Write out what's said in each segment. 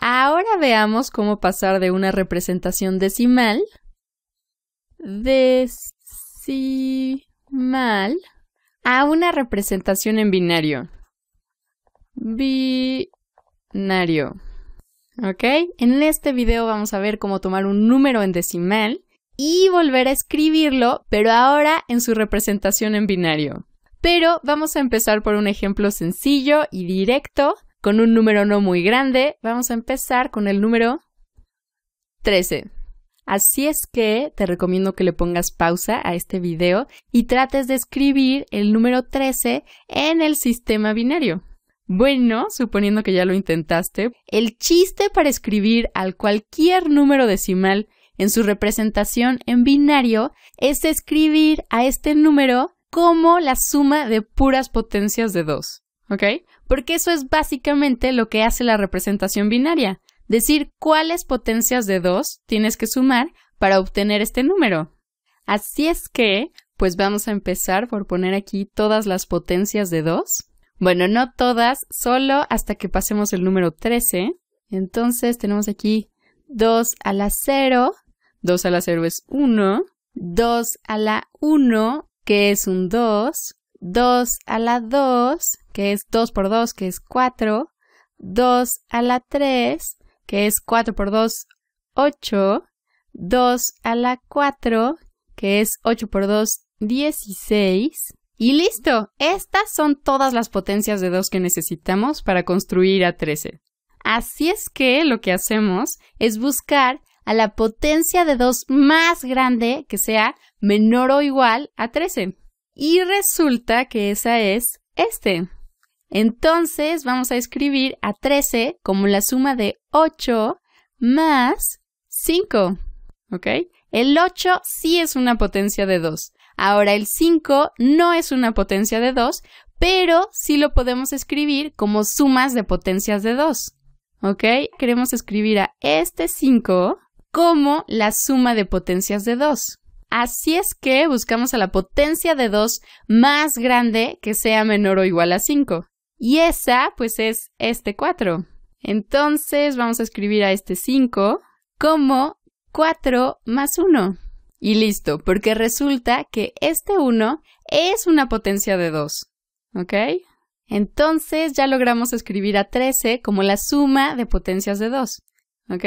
Ahora veamos cómo pasar de una representación decimal decimal a una representación en binario. Binario. ¿Ok? En este video vamos a ver cómo tomar un número en decimal y volver a escribirlo, pero ahora en su representación en binario. Pero vamos a empezar por un ejemplo sencillo y directo con un número no muy grande. Vamos a empezar con el número 13. Así es que te recomiendo que le pongas pausa a este video y trates de escribir el número 13 en el sistema binario. Bueno, suponiendo que ya lo intentaste, el chiste para escribir al cualquier número decimal en su representación en binario es escribir a este número como la suma de puras potencias de 2. ¿Ok? porque eso es básicamente lo que hace la representación binaria, decir cuáles potencias de 2 tienes que sumar para obtener este número. Así es que, pues vamos a empezar por poner aquí todas las potencias de 2. Bueno, no todas, solo hasta que pasemos el número 13. Entonces tenemos aquí 2 a la 0, 2 a la 0 es 1, 2 a la 1, que es un 2, 2 a la 2, que es 2 por 2, que es 4, 2 a la 3, que es 4 por 2, 8, 2 a la 4, que es 8 por 2, 16. Y listo, estas son todas las potencias de 2 que necesitamos para construir a 13. Así es que lo que hacemos es buscar a la potencia de 2 más grande que sea menor o igual a 13. Y resulta que esa es este. Entonces vamos a escribir a 13 como la suma de 8 más 5. ¿Ok? El 8 sí es una potencia de 2. Ahora el 5 no es una potencia de 2, pero sí lo podemos escribir como sumas de potencias de 2. ¿Ok? Queremos escribir a este 5 como la suma de potencias de 2. Así es que buscamos a la potencia de 2 más grande que sea menor o igual a 5. Y esa, pues, es este 4. Entonces vamos a escribir a este 5 como 4 más 1. Y listo, porque resulta que este 1 es una potencia de 2. ¿Ok? Entonces ya logramos escribir a 13 como la suma de potencias de 2. ¿Ok?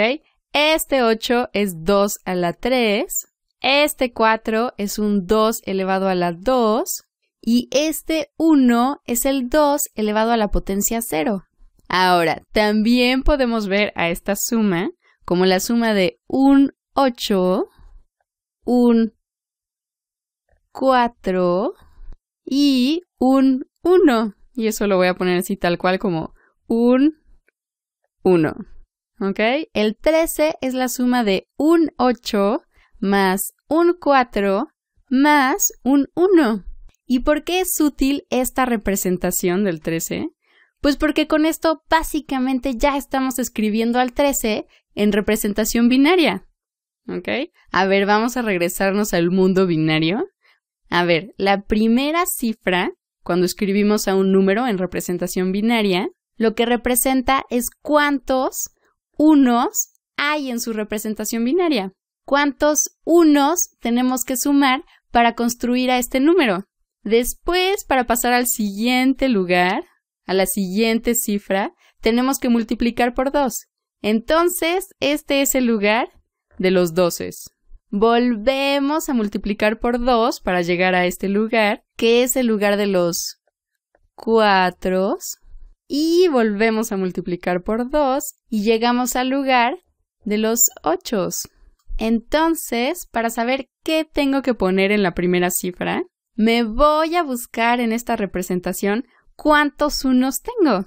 Este 8 es 2 a la 3. Este 4 es un 2 elevado a la 2 y este 1 es el 2 elevado a la potencia 0. Ahora, también podemos ver a esta suma como la suma de un 8, un 4 y un 1. Y eso lo voy a poner así tal cual como un 1. ¿Ok? El 13 es la suma de un 8 más un 4 más un 1. ¿Y por qué es útil esta representación del 13? Pues porque con esto básicamente ya estamos escribiendo al 13 en representación binaria. ¿Ok? A ver, vamos a regresarnos al mundo binario. A ver, la primera cifra, cuando escribimos a un número en representación binaria, lo que representa es cuántos unos hay en su representación binaria. ¿Cuántos unos tenemos que sumar para construir a este número? Después, para pasar al siguiente lugar, a la siguiente cifra, tenemos que multiplicar por 2. Entonces, este es el lugar de los 12. Volvemos a multiplicar por 2 para llegar a este lugar, que es el lugar de los 4 Y volvemos a multiplicar por 2 y llegamos al lugar de los 8. Entonces, para saber qué tengo que poner en la primera cifra, me voy a buscar en esta representación cuántos unos tengo.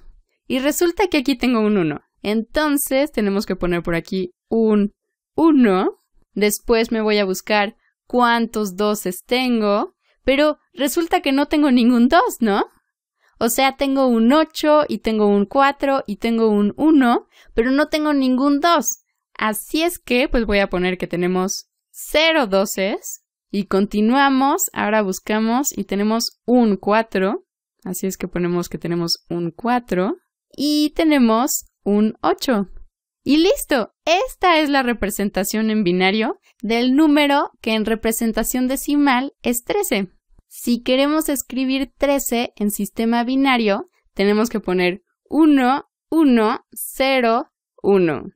Y resulta que aquí tengo un 1. Entonces tenemos que poner por aquí un 1. Después me voy a buscar cuántos doses tengo. Pero resulta que no tengo ningún 2, ¿no? O sea, tengo un 8 y tengo un 4 y tengo un 1, pero no tengo ningún 2. Así es que, pues voy a poner que tenemos 0 doses y continuamos, ahora buscamos y tenemos un 4, así es que ponemos que tenemos un 4 y tenemos un 8. Y listo, esta es la representación en binario del número que en representación decimal es 13. Si queremos escribir 13 en sistema binario, tenemos que poner 1, 1, 0, 1.